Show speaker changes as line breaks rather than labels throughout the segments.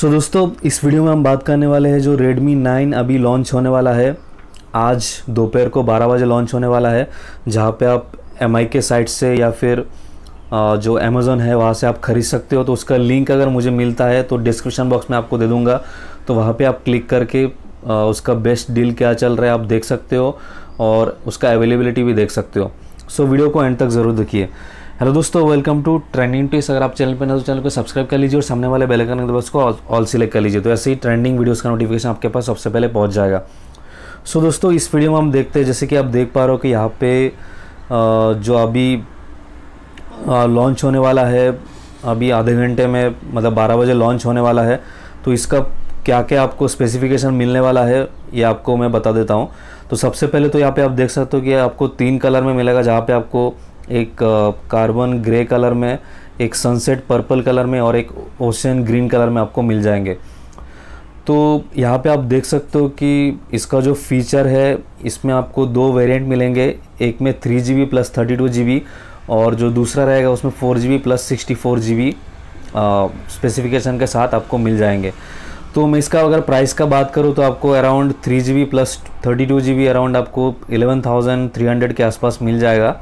सो so, दोस्तों इस video में हम बात करने वाले हैं जो Redmi 9 अभी लॉन्च होने वाला है आज दोपहर को 12 बजे लॉन्च होने वाला है जहाँ पे आप एम के साइट से या फिर जो Amazon है वहाँ से आप ख़रीद सकते हो तो उसका लिंक अगर मुझे मिलता है तो डिस्क्रिप्शन बॉक्स में आपको दे दूँगा तो वहाँ पे आप क्लिक करके उसका बेस्ट डील क्या चल रहा है आप देख सकते हो और उसका अवेलेबिलिटी भी देख सकते हो सो वीडियो को एंड तक ज़रूर देखिए हेलो दोस्तों वेलकम टू ट्रेंडिंग टिप्स अगर आप चैनल पर ना तो चैनल को सब्सक्राइब कर लीजिए और सामने वाले बेल आइकन के दबाव उसको ऑल सिलेक्ट कर लीजिए तो ऐसे ही ट्रेंडिंग वीडियोस का नोटिफिकेशन आपके पास सबसे पहले पहुंच जाएगा सो so, दोस्तों इस वीडियो में हम देखते हैं जैसे कि आप देख पा रहे हो कि यहाँ पे जो अभी लॉन्च होने वाला है अभी आधे घंटे में मतलब बारह बजे लॉन्च होने वाला है तो इसका क्या क्या आपको स्पेसिफिकेशन मिलने वाला है ये आपको मैं बता देता हूँ तो सबसे पहले तो यहाँ पे आप देख सकते हो कि आपको तीन कलर में मिलेगा जहाँ पे आपको एक कार्बन ग्रे कलर में एक सनसेट पर्पल कलर में और एक ओशन ग्रीन कलर में आपको मिल जाएंगे तो यहाँ पे आप देख सकते हो कि इसका जो फीचर है इसमें आपको दो वेरिएंट मिलेंगे एक में three G B plus thirty two G B और जो दूसरा रहेगा उसमें four G B plus sixty four G B specification के साथ आपको मिल जाएंगे तो मैं इसका अगर प्राइस का बात करूँ तो आपको around three G B plus thirty two G B around आपको एलेवन थाउजेंड थ्री हंड्रेड के आसपास मिल जाएगा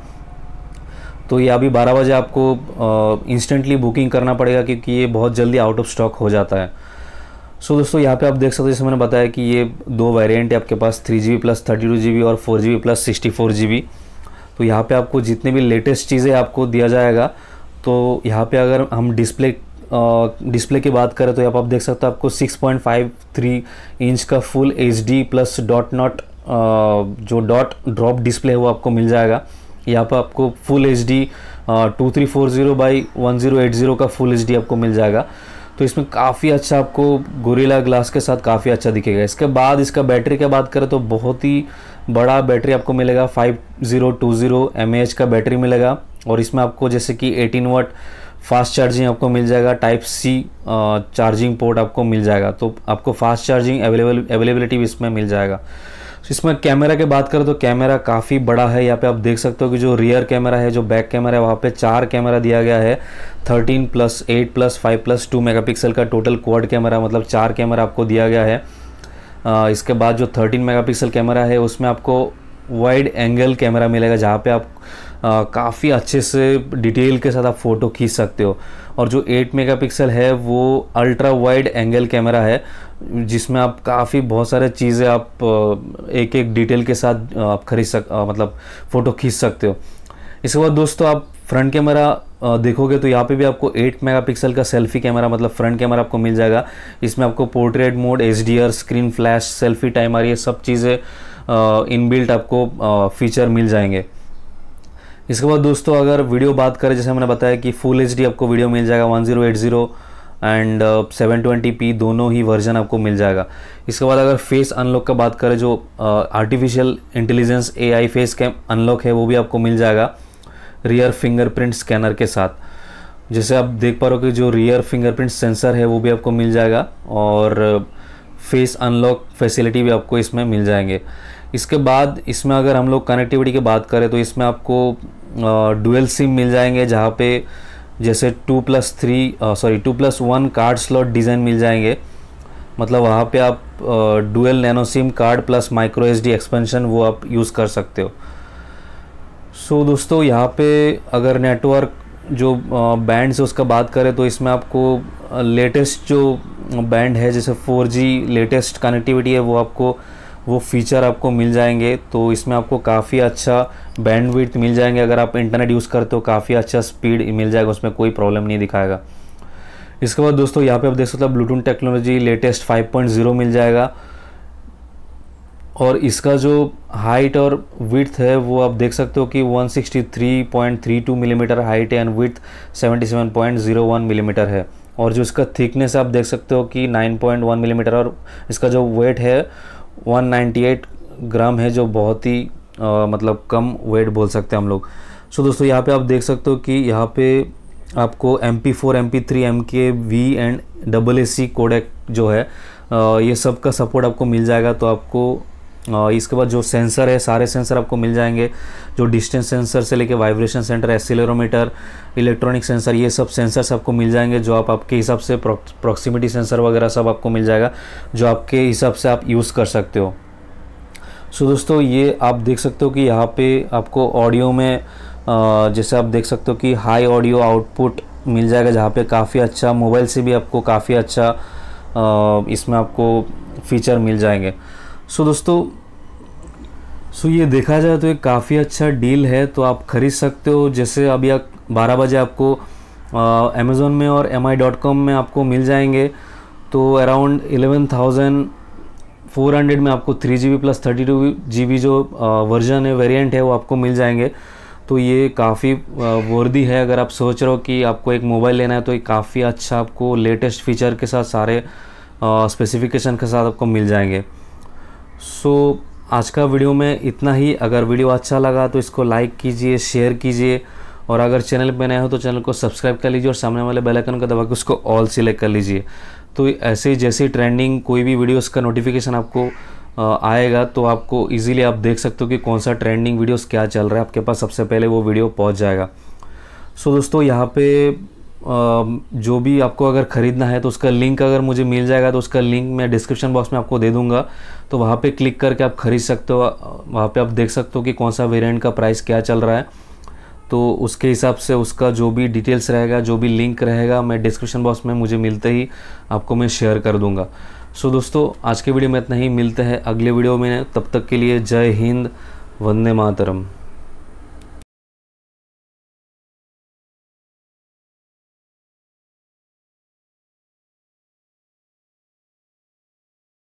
तो ये अभी 12 बजे आपको इंस्टेंटली बुकिंग करना पड़ेगा क्योंकि ये बहुत जल्दी आउट ऑफ स्टॉक हो जाता है सो so, दोस्तों यहाँ पे आप देख सकते हो जैसे मैंने बताया कि ये दो वेरिएंट है आपके पास three G plus thirty two G B और four G plus sixty four G B तो यहाँ पे आपको जितने भी लेटेस्ट चीज़ें आपको दिया जाएगा तो यहाँ पे अगर हम डिस्प्ले डिस्प्ले की बात करें तो यहाँ पर आप देख सकते हो आपको 6.53 इंच का full H D plus dot not जो डॉट ड्रॉप डिस्प्ले है वो आपको मिल जाएगा यहाँ पर आपको full H D two three four zero by one zero eight zero का फुल एच डी आपको मिल जाएगा तो इसमें काफ़ी अच्छा आपको गोरीला ग्लास के साथ काफ़ी अच्छा दिखेगा इसके बाद इसका बैटरी की बात करें तो बहुत ही बड़ा बैटरी आपको मिलेगा five zero two zero M H का बैटरी मिलेगा और इसमें आपको जैसे कि एटीन वाट फास्ट चार्जिंग आपको मिल जाएगा टाइप सी चार्जिंग पोर्ट आपको मिल जाएगा तो आपको फास्ट चार्जिंग अवेलेबल अवेलेबिलिटी भी इसमें मिल जाएगा इसमें कैमरा की बात करें तो कैमरा काफ़ी बड़ा है यहाँ पे आप देख सकते हो कि जो रियर कैमरा है जो बैक कैमरा है वहाँ पे चार कैमरा दिया गया है 13 plus eight plus five plus two megapixel का टोटल क्वाड कैमरा मतलब चार कैमरा आपको दिया गया है इसके बाद जो 13 मेगापिक्सल कैमरा है उसमें आपको वाइड एंगल कैमरा मिलेगा जहाँ पे आप काफ़ी अच्छे से डिटेल के साथ आप फ़ोटो खींच सकते हो और जो 8 मेगापिक्सल है वो अल्ट्रा वाइड एंगल कैमरा है जिसमें आप काफ़ी बहुत सारे चीज़ें आप एक एक डिटेल के साथ आप खरीद सक मतलब फ़ोटो खींच सकते हो इसके बाद दोस्तों आप फ्रंट कैमरा देखोगे तो यहाँ पे भी आपको 8 मेगापिक्सल का सेल्फी कैमरा मतलब फ्रंट कैमरा आपको मिल जाएगा इसमें आपको portrait mode H screen flash selfie timer ये सब चीज़ें इनबिल्ट आपको फीचर मिल जाएंगे इसके बाद दोस्तों अगर वीडियो बात करें जैसे मैंने बताया कि फुल एच आपको वीडियो मिल जाएगा one zero eight zero and seven twenty P दोनों ही वर्जन आपको मिल जाएगा इसके बाद अगर फेस अनलॉक का बात करें जो artificial intelligence AI face cam unlock है वो भी आपको मिल जाएगा रियर फिंगरप्रिंट स्कैनर के साथ जैसे आप देख पा रहे हो कि जो रियर फिंगरप्रिंट सेंसर है वो भी आपको मिल जाएगा और फेस अनलॉक फैसिलिटी भी आपको इसमें मिल जाएंगे इसके बाद इसमें अगर हम लोग कनेक्टिविटी की बात करें तो इसमें आपको डुअल सिम मिल जाएंगे जहाँ पे जैसे two plus three sorry two plus one card slot design मिल जाएंगे मतलब वहाँ पे आप dual nano SIM card plus micro S expansion वो आप यूज़ कर सकते हो सो so, दोस्तों यहाँ पे अगर नेटवर्क जो बैंड से उसका बात करें तो इसमें आपको लेटेस्ट जो बैंड है जैसे 4G लेटेस्ट कनेक्टिविटी है वो आपको वो फीचर आपको मिल जाएंगे तो इसमें आपको काफ़ी अच्छा बैंडविड्थ मिल जाएंगे अगर आप इंटरनेट यूज़ करते हो काफ़ी अच्छा स्पीड मिल जाएगा उसमें कोई प्रॉब्लम नहीं दिखाएगा इसके बाद दोस्तों यहाँ पे आप देख सकते हो ब्लूटूथ टेक्नोलॉजी लेटेस्ट 5.0 मिल जाएगा और इसका जो हाइट और विथ है वो आप देख सकते हो कि 163.32 मिलीमीटर mm हाइट है एंड विथ 77.01 मिलीमीटर mm है और जो इसका थिकनेस आप देख सकते हो कि 9.1 मिलीमीटर mm और इसका जो वेट है 198 ग्राम है जो बहुत ही आ, मतलब कम वेट बोल सकते हैं हम लोग सो so, दोस्तों यहाँ पे आप देख सकते हो कि यहाँ पे आपको M P four M P three M K V and double A C codec जो है आ, ये सब का सपोर्ट आपको मिल जाएगा तो आपको इसके बाद जो सेंसर है सारे सेंसर आपको मिल जाएंगे जो डिस्टेंस सेंसर से लेके vibration centre accelerometer electronic sensor ये सब सेंसर्स आपको मिल जाएंगे जो आप आपके हिसाब से प्रॉक्सिमिटी सेंसर वगैरह सब आपको मिल जाएगा जो आपके हिसाब से आप यूज़ कर सकते हो सो दोस्तों ये आप देख सकते हो कि यहाँ पे आपको ऑडियो में जैसे आप देख सकते हो कि हाई ऑडियो आउटपुट मिल जाएगा जहाँ पे काफ़ी अच्छा मोबाइल से भी आपको काफ़ी अच्छा इसमें आपको फीचर मिल जाएंगे सो so, दोस्तों सो so ये देखा जाए तो एक काफ़ी अच्छा डील है तो आप खरीद सकते हो जैसे अभी आप बारह बजे आपको अमेज़ोन में और एम आई डॉट कॉम में आपको मिल जाएंगे तो around eleven thousand four hundred में आपको three G B plus thirty two G B जो वर्जन है वेरिएंट है वो आपको मिल जाएंगे तो ये काफ़ी वर्दी है अगर आप सोच रहे हो कि आपको एक मोबाइल लेना है तो ये काफ़ी अच्छा आपको लेटेस्ट फीचर के साथ सारे स्पेसिफिकेशन के साथ आपको मिल जाएंगे सो so, आज का वीडियो में इतना ही अगर वीडियो अच्छा लगा तो इसको लाइक कीजिए शेयर कीजिए और अगर चैनल पर नए हो तो चैनल को सब्सक्राइब कर लीजिए और सामने वाले बेल आइकन को दबा के उसको ऑल सिलेक्ट कर लीजिए तो ऐसे ही जैसे ट्रेंडिंग कोई भी वीडियोस का नोटिफिकेशन आपको आएगा तो आपको इजीली आप देख सकते हो कि कौन सा ट्रेंडिंग वीडियोस क्या चल रहा है आपके पास सबसे पहले वो वीडियो पहुंच जाएगा सो दोस्तों यहाँ पे जो भी आपको अगर ख़रीदना है तो उसका लिंक अगर मुझे मिल जाएगा तो उसका लिंक मैं डिस्क्रिप्शन बॉक्स में आपको दे दूंगा तो वहाँ पे क्लिक करके आप ख़रीद सकते हो वहाँ पे आप देख सकते हो कि कौन सा वेरिएंट का प्राइस क्या चल रहा है तो उसके हिसाब से उसका जो भी डिटेल्स रहेगा जो भी लिंक रहेगा मैं डिस्क्रिप्शन बॉक्स में मुझे मिलते ही आपको मैं शेयर कर दूँगा सो दोस्तों आज के वीडियो में इतना ही मिलते हैं अगले वीडियो में तब तक के लिए जय हिंद वंदे मातरम